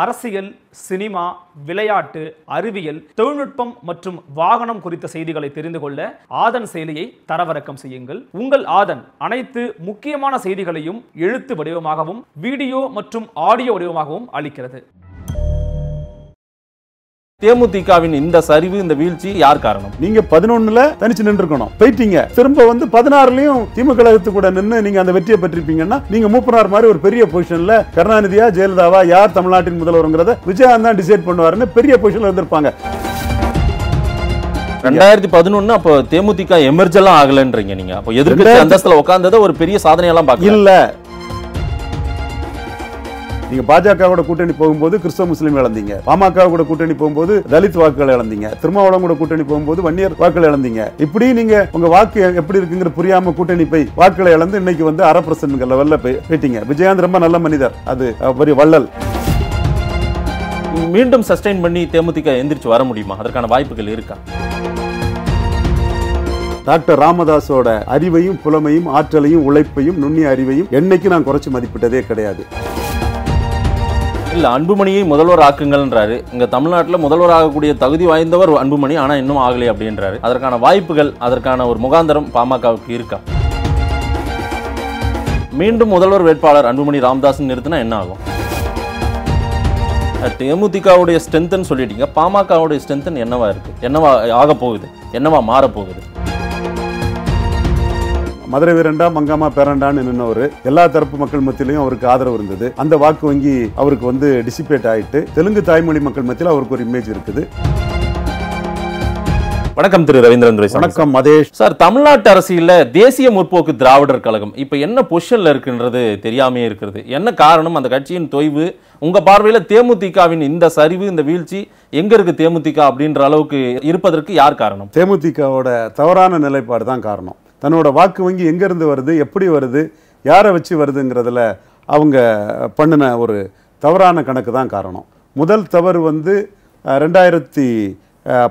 அரசியல் சினிமா விளையாட்டு அறிவியல் தொழில்நுட்பம் மற்றும் வாகனம் குறித்த செய்திகளை தெரிந்து கொள்ள ஆதன் செயலியை தரவிறக்கம் செய்யுங்கள் உங்கள் ஆதன் அனைத்து முக்கியமான செய்திகளையும் எழுத்து வடிவமாகவும் வீடியோ மற்றும் ஆடியோ வடிவமாகவும் அளிக்கிறது தேமுதிகவின் இந்த சரிவு இந்த வீழ்ச்சி யார் காரணம் நீங்க பதினொன்னுல தனிச்சு நின்றுக்கணும் போயிட்டீங்க திரும்ப வந்து பதினாறுலயும் திமுக கூட நின்று நீங்க அந்த வெற்றியை பெற்றிருப்பீங்கன்னா நீங்க மூப்பனார் மாதிரி ஒரு பெரிய பொசிஷன்ல கருணாநிதியா ஜெயலலிதாவா யார் தமிழ்நாட்டின் முதல்வருங்கிறத விஜயகாந்த் தான் டிசைட் பண்ணுவாருன்னு பெரிய பொசிஷன்ல இருந்திருப்பாங்க ரெண்டாயிரத்தி பதினொன்னு அப்போ தேமுதிக எமர்ஜெல்லாம் ஆகலன்றீங்க நீங்க அப்போ எதிர்க்கட்சி அந்தஸ்துல உட்கார்ந்ததை ஒரு பெரிய சாதனையெல்லாம் பார்க்க இல்ல நீங்க பாஜக கூட கூட்டணி போகும்போது கிறிஸ்தவ முஸ்லீம் இழந்தீங்க பாமக கூட கூட்டணி போகும்போது தலித் வாக்குகள் இழந்தீங்க திருமாவளம் கூட கூட்டணி போகும்போது வன்னியர் வாக்குகள் இழந்தீங்க இப்படி நீங்க உங்க வாக்கு எப்படி இருக்குங்கிற புரியாம கூட்டணி போய் வாக்குகளை இழந்து இன்னைக்கு வந்து அரப்பிரசன் பர்சன்ட் லெவல்ல போயிட்டீங்க விஜயாந்த் ரொம்ப நல்ல மனிதர் அது பெரிய வள்ளல் மீண்டும் சஸ்டைன் பண்ணி தேமுதிக எந்திரிச்சு வர முடியுமா அதற்கான வாய்ப்புகள் இருக்கா டாக்டர் ராமதாஸோட அறிவையும் புலமையும் ஆற்றலையும் உழைப்பையும் நுண்ணிய அறிவையும் என்னைக்கு நான் குறைச்சு மதிப்பிட்டதே கிடையாது இல்லை அன்புமணியை முதல்வர் ஆக்குங்கள்ன்றாரு இங்கே தமிழ்நாட்டில் முதல்வர் ஆகக்கூடிய தகுதி வாய்ந்தவர் அன்புமணி ஆனால் இன்னும் ஆகலை அப்படின்றாரு அதற்கான வாய்ப்புகள் அதற்கான ஒரு முகாந்தரம் பாமகவுக்கு இருக்கா மீண்டும் முதல்வர் வேட்பாளர் அன்புமணி ராமதாஸ் நிறுத்தினா என்ன ஆகும் தேமுதிகவுடைய ஸ்ட்ரென்த்னு சொல்லிட்டீங்க பாமகவுடைய ஸ்ட்ரென்த்னு என்னவா இருக்கு என்னவா ஆக போகுது என்னவா மாறப்போகுது மதுரை வீரண்டா மங்காமா பேரண்டான்னு நின்னவர் எல்லா தரப்பு மக்கள் மத்தியிலையும் அவருக்கு ஆதரவு இருந்தது அந்த வாக்கு வங்கி அவருக்கு வந்து டிசிபேட் ஆயிட்டு தெலுங்கு தாய்மொழி மக்கள் மத்தியில் அவருக்கு ஒரு இமேஜ் இருக்குது வணக்கம் திரு ரவீந்திரன் துரை வணக்கம் மதேஷ் சார் தமிழ்நாட்டு அரசியலில் தேசிய முற்போக்கு திராவிடர் கழகம் இப்போ என்ன பொசிஷன்ல இருக்குன்றது தெரியாமே இருக்கிறது என்ன காரணம் அந்த கட்சியின் தொய்வு உங்கள் பார்வையில் தேமுதிகவின் இந்த சரிவு இந்த வீழ்ச்சி எங்கே இருக்குது தேமுதிக அப்படின்ற அளவுக்கு இருப்பதற்கு யார் காரணம் தேமுதிகவோட தவறான நிலைப்பாடு தான் காரணம் தன்னோட வாக்கு வங்கி எங்கேருந்து வருது எப்படி வருது யாரை வச்சு வருதுங்கிறதுல அவங்க பண்ணின ஒரு தவறான கணக்கு தான் காரணம் முதல் தவறு வந்து ரெண்டாயிரத்தி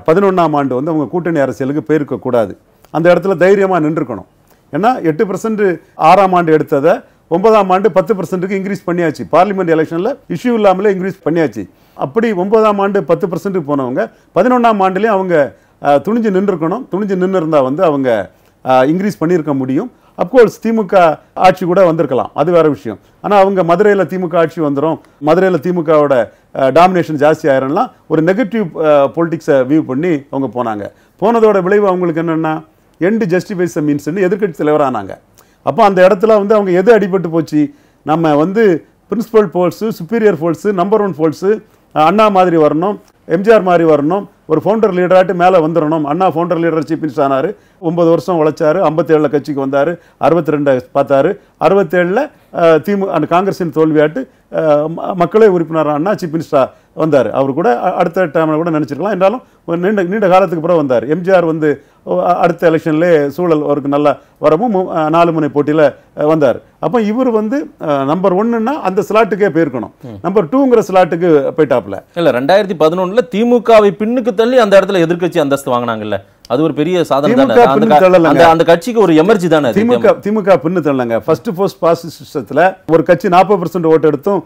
பதினொன்றாம் ஆண்டு வந்து அவங்க கூட்டணி அரசியலுக்கு போயிருக்கக்கூடாது அந்த இடத்துல தைரியமாக நின்றுக்கணும் ஏன்னா எட்டு பர்சன்ட் ஆறாம் ஆண்டு எடுத்ததை ஒன்பதாம் ஆண்டு பத்து பர்சன்ட்டுக்கு இன்க்ரீஸ் பண்ணியாச்சு பார்லிமெண்ட் எலெக்ஷனில் இஷ்யூ இல்லாமலே இன்க்ரீஸ் பண்ணியாச்சு அப்படி ஒன்பதாம் ஆண்டு பத்து பர்சன்ட்டுக்கு போனவங்க பதினொன்றாம் ஆண்டுலேயும் அவங்க துணிஞ்சு நின்றுக்கணும் துணிஞ்சு நின்று இருந்தால் வந்து அவங்க இன்க்ரீஸ் பண்ணியிருக்க முடியும் அப்கோர்ஸ் திமுக ஆட்சி கூட வந்திருக்கலாம் அது வேறு விஷயம் ஆனால் அவங்க மதுரையில் திமுக ஆட்சி வந்துடும் மதுரையில் திமுகவோட டாமினேஷன் ஜாஸ்தி ஆயிரம்லாம் ஒரு நெகட்டிவ் பொலிட்டிக்ஸை வியூ பண்ணி அவங்க போனாங்க போனதோட விளைவு அவங்களுக்கு என்னென்னா எண்டு ஜஸ்டிஃபைஸ் த மீன்ஸ்னு எதிர்கட்சி தலைவரானாங்க அப்போ அந்த இடத்துல வந்து அவங்க எது அடிபட்டு போச்சு நம்ம வந்து principal force superior force number one force Anna மாதிரி வரணும் எம்ஜிஆர் மாதிரி வரணும் ஒரு ஃபவுண்டர் லீடராகிட்டு மேலே வந்துடணும் Anna founder leader chief minister ஆனார் ஒம்பது வருஷம் உழைச்சார் ஐம்பத்தேழில் கட்சிக்கு வந்தார் அறுபத்தி ரெண்டு பார்த்தார் அறுபத்தேழில் திமுக அந்த காங்கிரஸின் தோல்வியாட்டு மக்களே உறுப்பினர் அண்ணா சீஃப் மினிஸ்டராக வந்தார் அவர் கூட அடுத்த டைமில் கூட நினச்சிருக்கலாம் என்றாலும் நீண்ட நீண்ட காலத்துக்கு பிறகு வந்தார் எம்ஜிஆர் வந்து அடுத்த எலெக்ஷன்லேயே சூழல் அவருக்கு நல்லா வரவும் நாலு முனை போட்டியில் வந்தார் அப்போ இவர் வந்து நம்பர் ஒன்றுன்னா அந்த ஸ்லாட்டுக்கே போயிருக்கணும் நம்பர் டூங்கிற ஸ்லாட்டுக்கு போயிட்டாப்ல இல்லை ரெண்டாயிரத்தி பதினொன்றில் திமுகவை பின்னுக்கு தள்ளி அந்த இடத்துல எதிர்கட்சி அந்தஸ்து வாங்கினாங்கல்ல அது ஒரு பெரிய சாதனை அந்த கட்சிக்கு ஒரு எமர்ஜி தானே திமுக திமுக பின்னு தள்ளங்க ஃபர்ஸ்ட் ஃபர்ஸ்ட் பாசிசத்தில் ஒரு கட்சி நாற்பது பர்சன்ட் ஓட்டு எடுத்தும்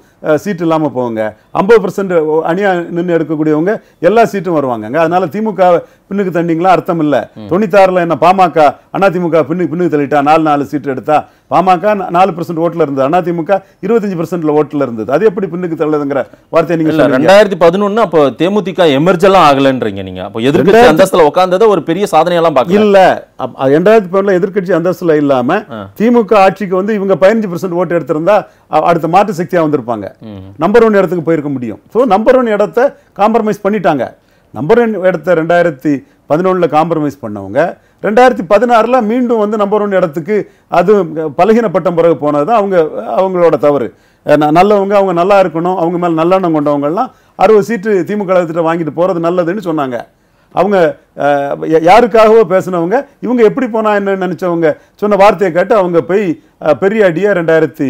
சீட்டு இல்லாமல் போவாங்க ஐம்பது பர்சன்ட் அணியா நின்று எடுக்கக்கூடியவங்க எல்லா சீட்டும் வருவாங்க அதனால திமுக பின்னுக்கு தண்டிங்களா அர்த்தம் இல்லை தொண்ணூத்தாறில் என்ன பாமக அதிமுக பின்னு பின்னு ஒன்று தள்ளிட்டா நாலு நாலு சீட்டு எடுத்தா பாமக நாலு பர்சன்ட் ஓட்டில் இருந்தது அதிமுக இருபத்தஞ்சு பர்சன்ட்ல ஓட்டில் இருந்தது அது எப்படி பின்னுக்கு தள்ளதுங்கிற வார்த்தை நீங்க ரெண்டாயிரத்தி பதினொன்னு அப்போ தேமுதிக எமர்ஜெல்லாம் ஆகலன்றீங்க நீங்க அப்போ எதிர்கட்சி அந்தஸ்தில் உட்காந்ததை ஒரு பெரிய சாதனையெல்லாம் பார்க்க இல்ல ரெண்டாயிரத்தி பதினொன்று எதிர்கட்சி அந்தஸ்தில் இல்லாம திமுக ஆட்சிக்கு வந்து இவங்க பதினஞ்சு பர்சன்ட் ஓட்டு எடுத்திருந்தா அடுத்த மாற்று சக்தியாக வந்திருப்பாங்க நம்பர் ஒன் இடத்துக்கு போயிருக்க முடியும் ஸோ நம்பர் ஒன் இடத்த காம்ப்ரமைஸ் பண்ணிட்டாங்க நம்பர் ஒன் இடத்த ரெண்டாயிரத்தி பதினொன்றில் காம்ப்ரமைஸ் பண்ணவங்க ரெண்டாயிரத்தி பதினாறில் மீண்டும் வந்து நம்பர் ஒன் இடத்துக்கு அது பட்டம் பிறகு போனது தான் அவங்க அவங்களோட தவறு நல்லவங்க அவங்க நல்லா இருக்கணும் அவங்க மேலே நல்லெண்ணம் கொண்டவங்கெல்லாம் அறுபது சீட்டு திமுக கழகத்திட்ட வாங்கிட்டு போகிறது நல்லதுன்னு சொன்னாங்க அவங்க யாருக்காகவோ பேசினவங்க இவங்க எப்படி போனா என்ன நினச்சவங்க சொன்ன வார்த்தையை கேட்டு அவங்க போய் பெரிய அடியாக ரெண்டாயிரத்தி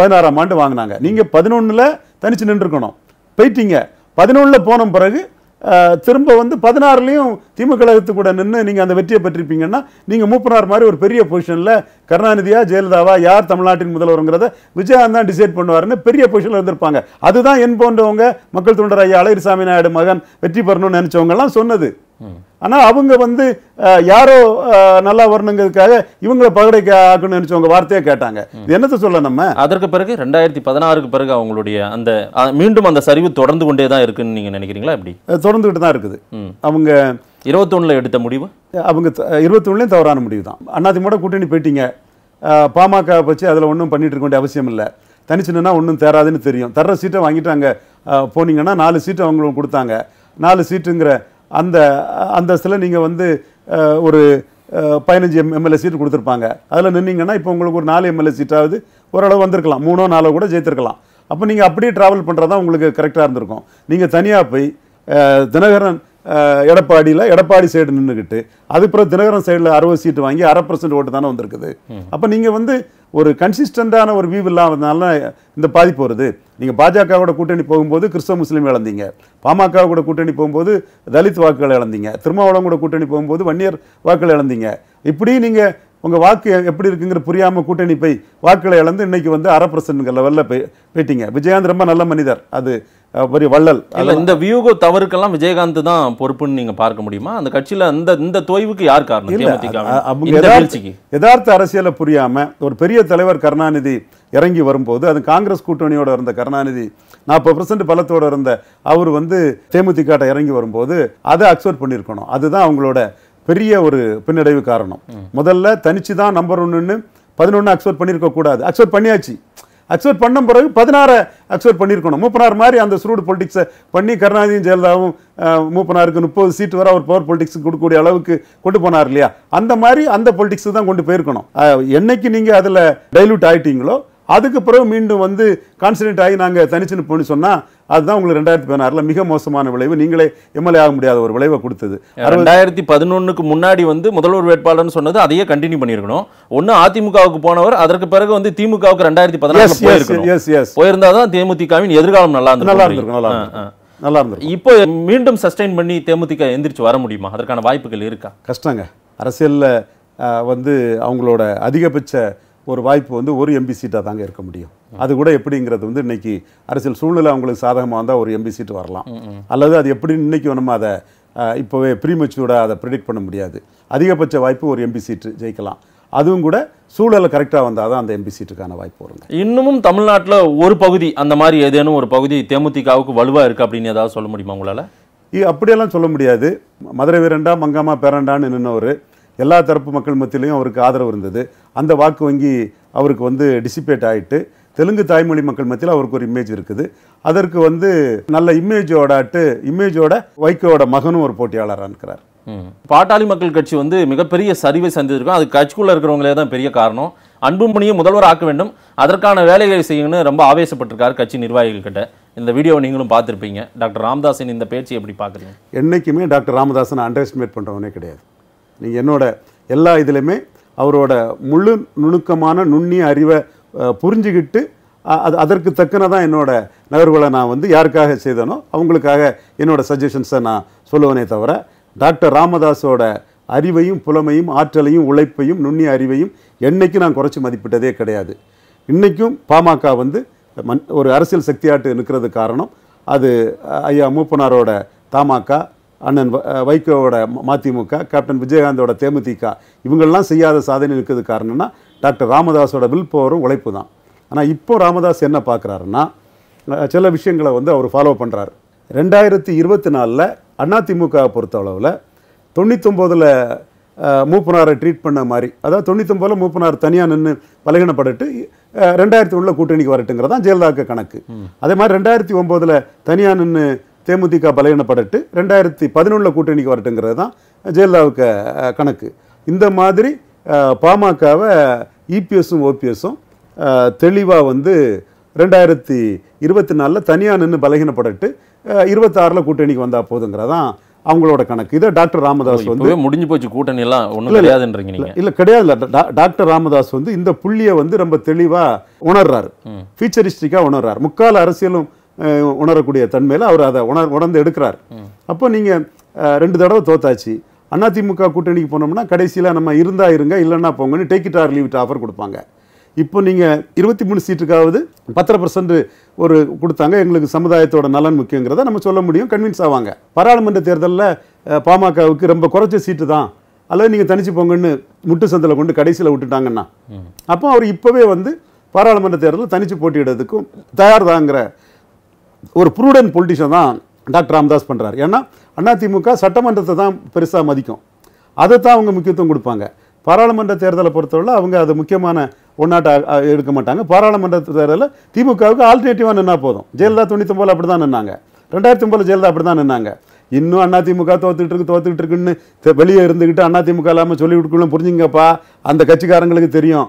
பதினாறாம் ஆண்டு வாங்கினாங்க நீங்கள் பதினொன்றில் தனிச்சு இருக்கணும் போயிட்டீங்க பதினொன்றில் போன பிறகு திரும்ப வந்து பதினாறுலேயும் திமுக கழகத்து கூட நின்று நீங்கள் அந்த வெற்றியை பெற்றிருப்பீங்கன்னா நீங்கள் மூப்பனார் மாதிரி ஒரு பெரிய பொசிஷனில் கருணாநிதியாக ஜெயலலிதாவா யார் தமிழ்நாட்டின் முதல்வருங்கிறத விஜயகாந்த் தான் டிசைட் பண்ணுவார்னு பெரிய பொசிஷனில் இருந்திருப்பாங்க அதுதான் என் போன்றவங்க மக்கள் தொண்டர் ஐயா அழகிரிசாமி நாயுடு மகன் வெற்றி பெறணும்னு நினச்சவங்கலாம் சொன்னது ஆனால் அவங்க வந்து யாரோ நல்லா வரணுங்கிறதுக்காக இவங்களை பகடைக்கு ஆக்கணும்னு நினச்சவங்க வார்த்தையை கேட்டாங்க என்னத்தை சொல்ல நம்ம அதற்கு பிறகு ரெண்டாயிரத்தி பதினாறுக்கு பிறகு அவங்களுடைய அந்த மீண்டும் அந்த சரிவு தொடர்ந்து கொண்டே தான் இருக்குன்னு நீங்கள் நினைக்கிறீங்களா எப்படி தொடர்ந்துகிட்டு தான் இருக்குது அவங்க இருபத்தொன்னில் எடுத்த முடிவு அவங்க இருபத்தொன்னுலேயும் தவறான முடிவு தான் மூட கூட்டணி போயிட்டீங்க பாமக வச்சு அதில் ஒன்றும் பண்ணிட்டு இருக்க வேண்டிய அவசியம் இல்லை தனிச்சுன்னா ஒன்றும் தேராதுன்னு தெரியும் தர்ற சீட்டை வாங்கிட்டு அங்கே போனீங்கன்னா நாலு சீட்டு அவங்களுக்கு கொடுத்தாங்க நாலு சீட்டுங்கிற அந்த அந்தஸ்தில் நீங்கள் வந்து ஒரு பதினஞ்சு எம் எம்எல்ஏ சீட்டு கொடுத்துருப்பாங்க அதில் நின்னீங்கன்னா இப்போ உங்களுக்கு ஒரு நாலு எம்எல்ஏ சீட்டாவது ஓரளவு வந்திருக்கலாம் மூணோ நாலோ கூட ஜெயித்திருக்கலாம் அப்போ நீங்கள் அப்படியே ட்ராவல் பண்ணுறதா உங்களுக்கு கரெக்டாக இருந்திருக்கும் நீங்கள் தனியாக போய் தினகரன் எடப்பாடியில் எடப்பாடி சைடு நின்றுக்கிட்டு அதுக்கப்புறம் தினகரன் சைடில் அறுபது சீட்டு வாங்கி அரை பர்சன்ட் ஓட்டு தானே வந்திருக்குது அப்போ நீங்கள் வந்து ஒரு கன்சிஸ்டண்ட்டான ஒரு வியூ இல்லாததுனால இந்த பாதிப்பு வருது நீங்கள் பாஜகவோட கூட்டணி போகும்போது கிறிஸ்தவ முஸ்லீம் இழந்தீங்க பாமக கூட கூட்டணி போகும்போது தலித் வாக்குகள் இழந்தீங்க திருமாவளம் கூட கூட்டணி போகும்போது வன்னியர் வாக்குகள் இழந்தீங்க இப்படி நீங்கள் உங்கள் வாக்கு எப்படி இருக்குங்கிற புரியாமல் கூட்டணி போய் வாக்குகளை இழந்து இன்றைக்கி வந்து அரை பர்சன்ட்ங்கிற லெவலில் போய் போயிட்டீங்க விஜயாந்த் ரொம்ப நல்ல மனிதர் அது பெரிய வள்ளல் அது இந்த வியூக தவறுக்கெல்லாம் விஜயகாந்த் தான் பொறுப்புன்னு நீங்க பார்க்க முடியுமா அந்த கட்சியில அந்த இந்த தொய்வுக்கு யார் காரணம் யதார்த்த அரசியல புரியாம ஒரு பெரிய தலைவர் கருணாநிதி இறங்கி வரும்போது அது காங்கிரஸ் கூட்டணியோட இருந்த கருணாநிதி நாற்பது பர்சன்ட் பலத்தோடு இருந்த அவர் வந்து தேமுதிகாட்ட இறங்கி வரும்போது அதை அக்செப்ட் பண்ணியிருக்கணும் அதுதான் அவங்களோட பெரிய ஒரு பின்னடைவு காரணம் முதல்ல தனிச்சு தான் நம்பர் ஒன்றுன்னு பதினொன்று அக்செப்ட் பண்ணியிருக்க கூடாது அக்செப்ட் பண்ணியாச்சு அக்செப்ட் பண்ண பிறகு பதினாறை அக்செப்ட் பண்ணியிருக்கணும் மூப்பனார் மாதிரி அந்த ஸ்ரூடு பொலிட்டிக்ஸை பண்ணி கருணாநிதியும் ஜெயலலிதாவும் மூப்பனாருக்கு முப்பது சீட்டு வர அவர் பவர் பொலிட்டிக்ஸ் கொடுக்கக்கூடிய அளவுக்கு கொண்டு போனார் இல்லையா அந்த மாதிரி அந்த பொலிட்டிக்ஸ் தான் கொண்டு போயிருக்கணும் என்னைக்கு நீங்கள் அதில் டைல்யூட் ஆகிட்டீங்களோ அதுக்கு பிறகு மீண்டும் வந்து கான்சன்ட்ரேட் ஆகி நாங்கள் தனிச்சுன்னு போன்னு சொன்னால் அதுதான் உங்களுக்கு ரெண்டாயிரத்தி பதினாறில் மிக மோசமான விளைவு நீங்களே எம்எல்ஏ ஆக முடியாத ஒரு விளைவை கொடுத்தது ரெண்டாயிரத்தி பதினொன்றுக்கு முன்னாடி வந்து முதல்வர் வேட்பாளர்னு சொன்னது அதையே கண்டினியூ பண்ணியிருக்கணும் ஒன்று அதிமுகவுக்கு போனவர் அதற்கு பிறகு வந்து திமுகவுக்கு ரெண்டாயிரத்தி பதினாறு போயிருந்தால் தான் தேமுதிகவின் எதிர்காலம் நல்லா இருந்தது நல்லா இருந்திருக்கும் நல்லா நல்லா இருந்தது இப்போ மீண்டும் சஸ்டைன் பண்ணி தேமுதிக எந்திரிச்சு வர முடியுமா அதற்கான வாய்ப்புகள் இருக்கா கஷ்டங்க அரசியலில் வந்து அவங்களோட அதிகபட்ச ஒரு வாய்ப்பு வந்து ஒரு எம்பி சீட்டாக தாங்க இருக்க முடியும் அது கூட எப்படிங்கிறது வந்து இன்னைக்கு அரசியல் சூழ்நிலை அவங்களுக்கு சாதகமாக வந்தால் ஒரு எம்பி சீட்டு வரலாம் அல்லது அது எப்படின்னு இன்னைக்கு நம்ம அதை இப்போவே ப்ரீமெச்சூர்டாக அதை ப்ரிடிக்ட் பண்ண முடியாது அதிகபட்ச வாய்ப்பு ஒரு எம்பி சீட்டு ஜெயிக்கலாம் அதுவும் கூட சூழலை கரெக்டாக வந்தால் தான் அந்த எம்பி சீட்டுக்கான வாய்ப்பு வருங்க இன்னமும் தமிழ்நாட்டில் ஒரு பகுதி அந்த மாதிரி ஏதேனும் ஒரு பகுதி தேமுதிகவுக்கு வலுவாக இருக்குது அப்படின்னு ஏதாவது சொல்ல முடியுமா உங்களால் அப்படியெல்லாம் சொல்ல முடியாது மதுரை வீரண்டா மங்கம்மா பேரண்டான்னு நின்னவர் எல்லா தரப்பு மக்கள் மத்தியிலையும் அவருக்கு ஆதரவு இருந்தது அந்த வாக்கு வங்கி அவருக்கு வந்து டிசிபேட் ஆகிட்டு தெலுங்கு தாய்மொழி மக்கள் மத்தியில் அவருக்கு ஒரு இமேஜ் இருக்குது அதற்கு வந்து நல்ல இமேஜோடாட்டு இமேஜோட வைகோட மகனும் ஒரு போட்டியாளராக இருக்கிறார் பாட்டாளி மக்கள் கட்சி வந்து மிகப்பெரிய சரிவை சந்திச்சிருக்கோம் அது கட்சிக்குள்ளே இருக்கிறவங்களே தான் பெரிய காரணம் அன்புமணியை முதல்வர் ஆக்க வேண்டும் அதற்கான வேலைகளை செய்யணும்னு ரொம்ப ஆவேசப்பட்டிருக்காரு கட்சி நிர்வாகிகள் கிட்ட இந்த வீடியோவை நீங்களும் பார்த்துருப்பீங்க டாக்டர் ராமதாசன் இந்த பேச்சு எப்படி பார்க்குறீங்க என்றைக்குமே டாக்டர் ராமதாசன் அண்டர் எஸ்டிமேட் பண்ணுறவனே கிடையாது நீங்கள் என்னோட எல்லா இதுலேயுமே அவரோட முழு நுணுக்கமான நுண்ணிய அறிவை புரிஞ்சுக்கிட்டு அது அதற்கு தக்கனதான் என்னோடய நகர்வுகளை நான் வந்து யாருக்காக செய்தனோ அவங்களுக்காக என்னோடய சஜஷன்ஸை நான் சொல்லுவனே தவிர டாக்டர் ராமதாஸோட அறிவையும் புலமையும் ஆற்றலையும் உழைப்பையும் நுண்ணிய அறிவையும் என்றைக்கும் நான் குறைச்சி மதிப்பிட்டதே கிடையாது இன்றைக்கும் பாமக வந்து மண் ஒரு அரசியல் சக்தியாட்டு நிற்கிறது காரணம் அது ஐயா மூப்பனாரோட தாமாக்கா அண்ணன் வைகோவோட மதிமுக கேப்டன் விஜயகாந்தோட தேமுதிக இவங்கள்லாம் செய்யாத சாதனை இருக்குது காரணம்னா டாக்டர் ராமதாஸோட வில் பவரும் உழைப்பு தான் ஆனால் இப்போ ராமதாஸ் என்ன பார்க்குறாருன்னா சில விஷயங்களை வந்து அவர் ஃபாலோ பண்ணுறாரு ரெண்டாயிரத்தி இருபத்தி நாலில் பொறுத்த அளவில் தொண்ணூத்தொம்போதில் மூப்பனாரை ட்ரீட் பண்ண மாதிரி அதாவது தொண்ணூத்தொம்பதில் மூப்பனார் தனியாக நின்று பலகீனப்பட்டு ரெண்டாயிரத்தி ஒன்றில் கூட்டணிக்கு வரட்டுங்கிறதான் ஜெயலலிதாவுக்கு கணக்கு அதே மாதிரி ரெண்டாயிரத்தி ஒம்போதில் தனியாக நின்று தேமுதிக பலையினப்படட்டு ரெண்டாயிரத்தி பதினொன்றில் கூட்டணிக்கு வரட்டுங்கிறது தான் ஜெயலலிதாவுக்கு கணக்கு இந்த மாதிரி பாமகவை இபிஎஸும் ஓபிஎஸும் தெளிவாக வந்து ரெண்டாயிரத்தி இருபத்தி நாலில் தனியாக நின்று பலகீனப்படட்டு இருபத்தாறில் கூட்டணிக்கு வந்தால் போதுங்கிறதான் அவங்களோட கணக்கு இதை டாக்டர் ராமதாஸ் வந்து முடிஞ்சு போச்சு கூட்டணிலாம் ஒன்றும் கிடையாதுன்றீங்க இல்லை இல்லை கிடையாது டாக்டர் ராமதாஸ் வந்து இந்த புள்ளியை வந்து ரொம்ப தெளிவாக உணர்றாரு ஃபியூச்சரிஸ்டிக்காக உணர்றாரு முக்கால் அரசியலும் உணரக்கூடிய தன்மையில் அவர் அதை உணர் உணர்ந்து எடுக்கிறார் அப்போ நீங்கள் ரெண்டு தடவை தோத்தாச்சு அதிமுக கூட்டணிக்கு போனோம்னா கடைசியில் நம்ம இருந்தா இருங்க இல்லைன்னா போங்கன்னு take it or leave it offer கொடுப்பாங்க இப்போ நீங்கள் இருபத்தி மூணு சீட்டுக்காவது பத்தரை பர்சன்ட் ஒரு கொடுத்தாங்க எங்களுக்கு சமுதாயத்தோட நலன் முக்கியங்கிறத நம்ம சொல்ல முடியும் கன்வின்ஸ் ஆவாங்க பாராளுமன்ற தேர்தலில் பாமகவுக்கு ரொம்ப குறைச்ச சீட்டு தான் அல்லது நீங்கள் தனிச்சு போங்கன்னு முட்டு சந்தில் கொண்டு கடைசியில் விட்டுட்டாங்கன்னா அப்போ அவர் இப்போவே வந்து பாராளுமன்ற தேர்தலில் தனிச்சு போட்டியிடுறதுக்கும் தயார் தாங்கிற ஒரு ப்ரூடன் பொலிட்டிஷியன் தான் டாக்டர் ராமதாஸ் பண்ணுறாரு ஏன்னா அதிமுக சட்டமன்றத்தை தான் பெருசாக மதிக்கும் அதை தான் அவங்க முக்கியத்துவம் கொடுப்பாங்க பாராளுமன்ற தேர்தலை பொறுத்தவரை அவங்க அது முக்கியமான ஒன்னாட்டை எடுக்க மாட்டாங்க பாராளுமன்ற தேர்தலில் திமுகவுக்கு ஆல்டர்னேட்டிவாக நின்னா போதும் ஜெயலலிதா தொண்ணூத்தொம்பதில் அப்படி தான் நின்னாங்க ரெண்டாயிரத்தி ஒம்பதில் ஜெயலலிதா அப்படி தான் நின்னாங்க இன்னும் அதிமுக தோத்துக்கிட்டு இருக்கு தோத்துக்கிட்டு இருக்குன்னு வெளியே இருந்துக்கிட்டு அதிமுக இல்லாமல் சொல்லி கொடுக்கணும் புரிஞ்சுங்கப்பா அந்த கட்சிக்காரங்களுக்கு தெரியும்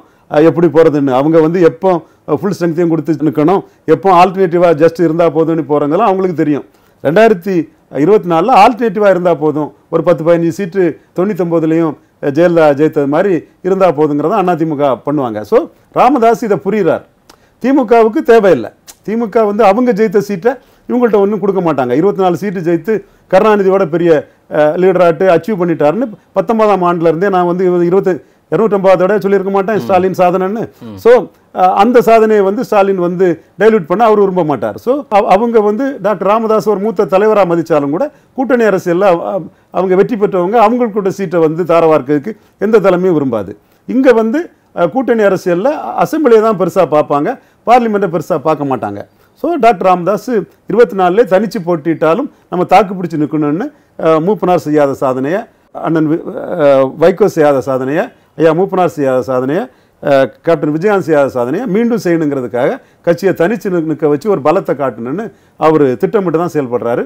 எப்படி போகிறதுன்னு அவங்க வந்து எப்போ ஃபுல் ஸ்ட்ரென்த்தையும் கொடுத்து நிற்கணும் எப்போ ஆல்டர்னேட்டிவாக ஜஸ்ட் இருந்தால் போதும்னு போகிறவங்களாம் அவங்களுக்கு தெரியும் ரெண்டாயிரத்தி இருபத்தி நாலில் ஆல்டர்னேட்டிவாக இருந்தால் போதும் ஒரு பத்து பதினஞ்சு சீட்டு தொண்ணூத்தொம்போதுலேயும் ஜெயலலிதா ஜெயித்தது மாதிரி இருந்தால் போதுங்கிறதா அதிமுக பண்ணுவாங்க ஸோ ராமதாஸ் இதை புரிகிறார் திமுகவுக்கு தேவையில்லை திமுக வந்து அவங்க ஜெயித்த சீட்டை இவங்கள்ட்ட ஒன்றும் கொடுக்க மாட்டாங்க இருபத்தி நாலு சீட்டு ஜெயித்து கருணாநிதியோட பெரிய லீடராட்டு அச்சீவ் பண்ணிட்டாருன்னு பத்தொன்பதாம் ஆண்டுலேருந்தே நான் வந்து இருபத்தி தடவை சொல்லியிருக்க மாட்டேன் ஸ்டாலின் சாதனைன்னு ஸோ அந்த சாதனையை வந்து ஸ்டாலின் வந்து டைல்யூட் பண்ண அவர் விரும்ப மாட்டார் ஸோ அவங்க வந்து டாக்டர் ராமதாஸ் ஒரு மூத்த தலைவராக மதித்தாலும் கூட கூட்டணி அரசியலில் அவங்க வெற்றி பெற்றவங்க அவங்களுக்கூட சீட்டை வந்து தாரவார்க்கிறதுக்கு எந்த தலைமையும் விரும்பாது இங்கே வந்து கூட்டணி அரசியலில் அசம்பிளியை தான் பெருசாக பார்ப்பாங்க பார்லிமெண்ட்டை பெருசாக பார்க்க மாட்டாங்க ஸோ டாக்டர் ராமதாஸ் இருபத்தி நாலுலேயே தனித்து போட்டிட்டாலும் நம்ம தாக்கு பிடிச்சி நிற்கணும்னு மூப்பனார் செய்யாத சாதனையை அண்ணன் வைகோ செய்யாத சாதனையை ஐயா மூப்பனார் சாதனையை கேப்டன் விஜயகாந்த் சாதனையை மீண்டும் செய்யணுங்கிறதுக்காக கட்சியை தனிச்சு நிற்க வச்சு ஒரு பலத்தை காட்டணும்னு அவர் திட்டமிட்டு தான் செயல்படுறாரு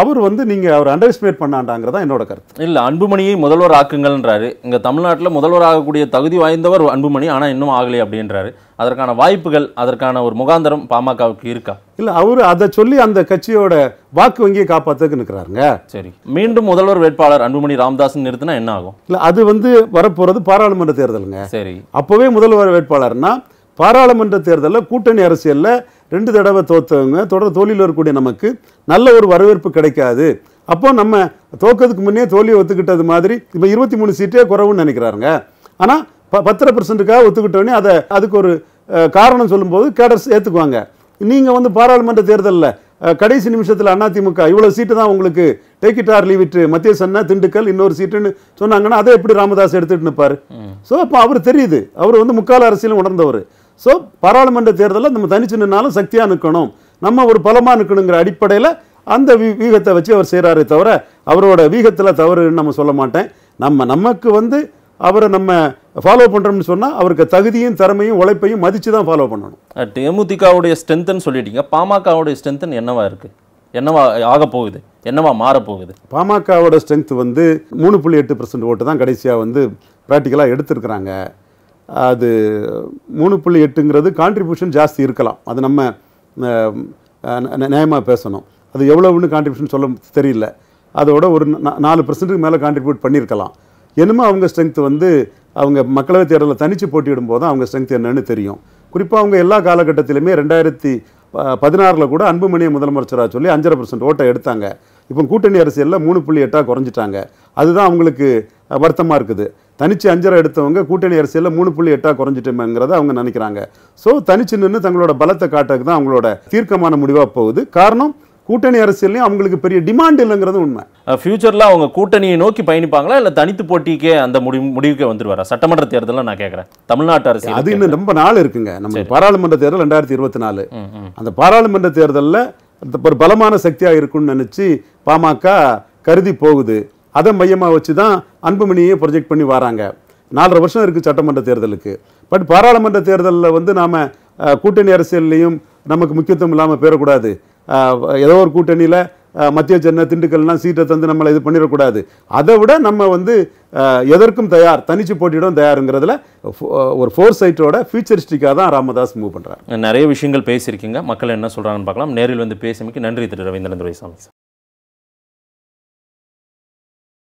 அவர் வந்து நீங்கள் அவர் அண்டர் எஸ்டிமேட் பண்ணாண்டாங்கிறதா என்னோட கருத்து இல்லை அன்புமணியை முதல்வர் ஆக்குங்கள்ன்றாரு இங்கே தமிழ்நாட்டில் முதல்வர் ஆகக்கூடிய தகுதி வாய்ந்தவர் அன்புமணி ஆனால் இன்னும் ஆகலை அப்படின்றாரு அதற்கான வாய்ப்புகள் அதற்கான ஒரு முகாந்தரம் பாமகவுக்கு இருக்கா இல்லை அவர் அதை சொல்லி அந்த கட்சியோட வாக்கு வங்கியை காப்பாற்றுக்கு நிற்கிறாருங்க சரி மீண்டும் முதல்வர் வேட்பாளர் அன்புமணி ராமதாஸ் நிறுத்தினா என்ன ஆகும் இல்லை அது வந்து வரப்போகிறது பாராளுமன்ற தேர்தலுங்க சரி அப்போவே முதல்வர் வேட்பாளர்னா பாராளுமன்ற தேர்தலில் கூட்டணி அரசியலில் ரெண்டு தடவை தோற்றவங்க தொடர் தோழியில் இருக்கக்கூடிய நமக்கு நல்ல ஒரு வரவேற்பு கிடைக்காது அப்போ நம்ம தோக்கிறதுக்கு முன்னே தோல்வியை ஒத்துக்கிட்டது மாதிரி இப்போ இருபத்தி மூணு சீட்டே குறவுன்னு நினைக்கிறாருங்க ஆனால் ப பத்தரை பர்சன்ட்டுக்காக ஒத்துக்கிட்டோடனே அதை அதுக்கு ஒரு காரணம் சொல்லும்போது கேடர்ஸ் ஏற்றுக்குவாங்க நீங்கள் வந்து பாராளுமன்ற தேர்தலில் கடைசி நிமிஷத்தில் அதிமுக இவ்வளோ சீட்டு தான் உங்களுக்கு டேக்கிட்டார் லீவிட்டு மத்திய சன்ன திண்டுக்கல் இன்னொரு சீட்டுன்னு சொன்னாங்கன்னா அதை எப்படி ராமதாஸ் எடுத்துகிட்டு நிற்பார் ஸோ அப்போ அவர் தெரியுது அவர் வந்து முக்கால அரசியலும் உணர்ந்தவர் ஸோ பாராளுமன்ற தேர்தலில் நம்ம தனிச்சு நின்னாலும் சக்தியாக நிற்கணும் நம்ம ஒரு பலமாக நிற்கணுங்கிற அடிப்படையில் அந்த வீகத்தை வச்சு அவர் செய்கிறாரே தவிர அவரோட வீகத்தில் தவறுன்னு நம்ம சொல்ல மாட்டேன் நம்ம நமக்கு வந்து அவரை நம்ம ஃபாலோ பண்ணுறோம்னு சொன்னால் அவருக்கு தகுதியும் திறமையும் உழைப்பையும் மதித்து தான் ஃபாலோ பண்ணணும் எமுதிகாவுடைய ஸ்ட்ரென்த்துன்னு சொல்லிட்டீங்க பாமகவுடைய ஸ்ட்ரென்த்துன்னு என்னவா இருக்குது என்னவா ஆக போகுது என்னவா மாறப்போகுது பாமகவோட ஸ்ட்ரென்த் வந்து மூணு புள்ளி எட்டு பர்சன்ட் ஓட்டு தான் கடைசியாக வந்து ப்ராக்டிக்கலாக எடுத்திருக்கிறாங்க அது மூணு புள்ளி எட்டுங்கிறது கான்ட்ரிபியூஷன் ஜாஸ்தி இருக்கலாம் அது நம்ம நியாயமாக பேசணும் அது எவ்வளவுன்னு கான்ட்ரிபியூஷன் சொல்ல தெரியல அதோட ஒரு நாலு பர்சன்ட்டுக்கு மேலே கான்ட்ரிபியூட் பண்ணியிருக்கலாம் என்னமோ அவங்க ஸ்ட்ரென்த் வந்து அவங்க மக்களவைத் தேர்தலில் தனித்து போட்டியிடும் போது அவங்க ஸ்ட்ரென்த் என்னன்னு தெரியும் குறிப்பாக அவங்க எல்லா காலகட்டத்திலுமே ரெண்டாயிரத்தி பதினாறில் கூட அன்புமணியை முதலமைச்சராக சொல்லி அஞ்சரை பர்சன்ட் ஓட்டை எடுத்தாங்க இப்போ கூட்டணி அரசியலில் மூணு புள்ளி எட்டாக குறைஞ்சிட்டாங்க அதுதான் அவங்களுக்கு வருத்தமாக இருக்குது தனிச்சு அஞ்சரை எடுத்தவங்க கூட்டணி அரசியலில் மூணு புள்ளி எட்டாக குறைஞ்சிட்டோமேங்கிறத அவங்க நினைக்கிறாங்க ஸோ தனிச்சு நின்று தங்களோட பலத்தை காட்டுறதுக்கு தான் அவங்களோட தீர்க்கமான முடிவாக போகுது காரணம் கூட்டணி அரசியல்லையும் அவங்களுக்கு பெரிய டிமாண்ட் இல்லைங்கிறது உண்மை ஃபியூச்சரில் அவங்க கூட்டணியை நோக்கி பயணிப்பாங்களா இல்லை தனித்து போட்டிக்கே அந்த முடிவு முடிவுக்கே வந்துருவாரா சட்டமன்ற தேர்தலில் நான் கேட்குறேன் தமிழ்நாட்டு அரசு அது இன்னும் ரொம்ப நாள் இருக்குங்க நம்ம பாராளுமன்ற தேர்தல் ரெண்டாயிரத்தி இருபத்தி நாலு அந்த பாராளுமன்ற தேர்தலில் ஒரு பலமான சக்தியாக இருக்கும்னு நினச்சி பாமக கருதி போகுது அதை மையமாக வச்சு தான் அன்புமணியே ப்ரொஜெக்ட் பண்ணி வராங்க நாலரை வருஷம் இருக்குது சட்டமன்ற தேர்தலுக்கு பட் பாராளுமன்ற தேர்தலில் வந்து நாம் கூட்டணி அரசியல்லையும் நமக்கு முக்கியத்துவம் இல்லாமல் போயிடக்கூடாது ஏதோ ஒரு கூட்டணியில் மத்திய சென்னை திண்டுக்கல்லாம் சீட்டை தந்து நம்மளை இது பண்ணிடக்கூடாது அதை விட நம்ம வந்து எதற்கும் தயார் தனிச்சு போட்டியிடும் தயாருங்கிறதுல ஒரு ஃபோர் சைட்டோட ஃபியூச்சரிஸ்டிக்காக தான் ராமதாஸ் மூவ் பண்ணுறாரு நிறைய விஷயங்கள் பேசியிருக்கீங்க மக்கள் என்ன சொல்கிறாங்கன்னு பார்க்கலாம் நேரில் வந்து பேசுமிக்கு நன்றி திரு ரவீந்திரன் துரைசாமி